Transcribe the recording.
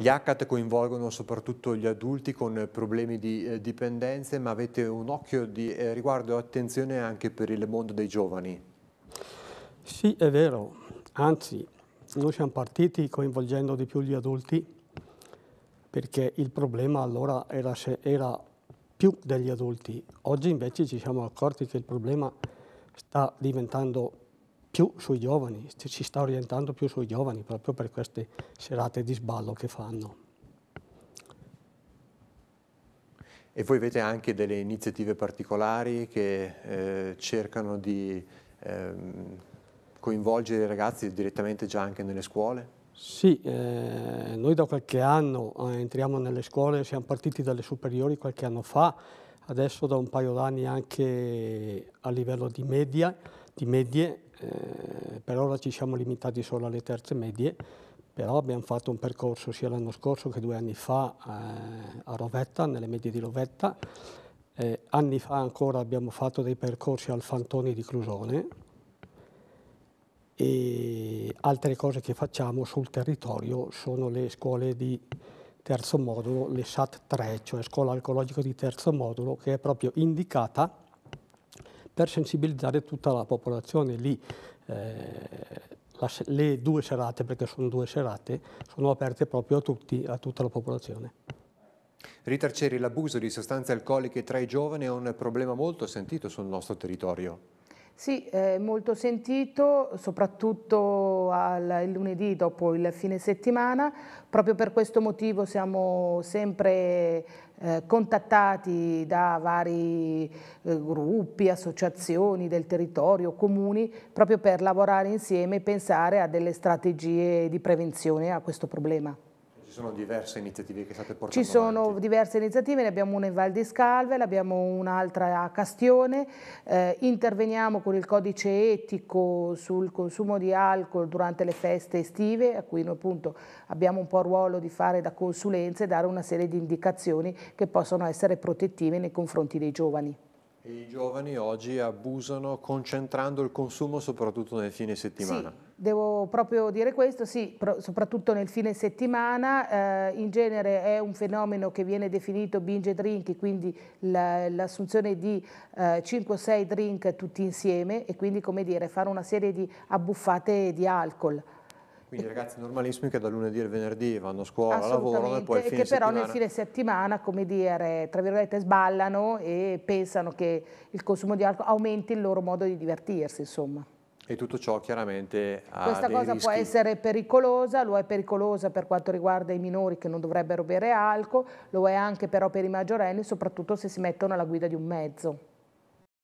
Gli ACAT coinvolgono soprattutto gli adulti con problemi di eh, dipendenze, ma avete un occhio di eh, riguardo e attenzione anche per il mondo dei giovani. Sì, è vero. Anzi, noi siamo partiti coinvolgendo di più gli adulti perché il problema allora era, era più degli adulti. Oggi invece ci siamo accorti che il problema sta diventando più sui giovani, si sta orientando più sui giovani proprio per queste serate di sballo che fanno. E voi avete anche delle iniziative particolari che eh, cercano di eh, coinvolgere i ragazzi direttamente già anche nelle scuole? Sì, eh, noi da qualche anno eh, entriamo nelle scuole, siamo partiti dalle superiori qualche anno fa, adesso da un paio d'anni anche a livello di, media, di medie eh, per ora ci siamo limitati solo alle terze medie, però abbiamo fatto un percorso sia l'anno scorso che due anni fa eh, a Rovetta, nelle medie di Rovetta, eh, anni fa ancora abbiamo fatto dei percorsi al Fantoni di Clusone e altre cose che facciamo sul territorio sono le scuole di terzo modulo, le SAT 3, cioè scuola alcologica di terzo modulo, che è proprio indicata per sensibilizzare tutta la popolazione lì. Eh, la, le due serate, perché sono due serate, sono aperte proprio a tutti, a tutta la popolazione. Rita Arcieri, l'abuso di sostanze alcoliche tra i giovani è un problema molto sentito sul nostro territorio. Sì, è molto sentito, soprattutto al, il lunedì dopo il fine settimana. Proprio per questo motivo siamo sempre eh, contattati da vari eh, gruppi, associazioni del territorio, comuni, proprio per lavorare insieme e pensare a delle strategie di prevenzione a questo problema. Ci sono diverse iniziative che state portando Ci sono avanti. diverse iniziative, ne abbiamo una in Val di Scalve, ne abbiamo un'altra a Castione, eh, interveniamo con il codice etico sul consumo di alcol durante le feste estive, a cui noi appunto abbiamo un po' il ruolo di fare da consulenza e dare una serie di indicazioni che possono essere protettive nei confronti dei giovani. E i giovani oggi abusano concentrando il consumo soprattutto nel fine settimana. Sì, devo proprio dire questo, sì, soprattutto nel fine settimana. Eh, in genere è un fenomeno che viene definito binge drink, quindi l'assunzione di eh, 5 6 drink tutti insieme e quindi, come dire, fare una serie di abbuffate di alcol. Quindi ragazzi normalissimi che da lunedì al venerdì vanno a scuola, lavorano e poi il fine che però settimana... nel fine settimana, come dire, tra virgolette sballano e pensano che il consumo di alcol aumenti il loro modo di divertirsi, insomma. E tutto ciò chiaramente ha Questa cosa rischi. può essere pericolosa, lo è pericolosa per quanto riguarda i minori che non dovrebbero bere alcol, lo è anche però per i maggiorenni, soprattutto se si mettono alla guida di un mezzo.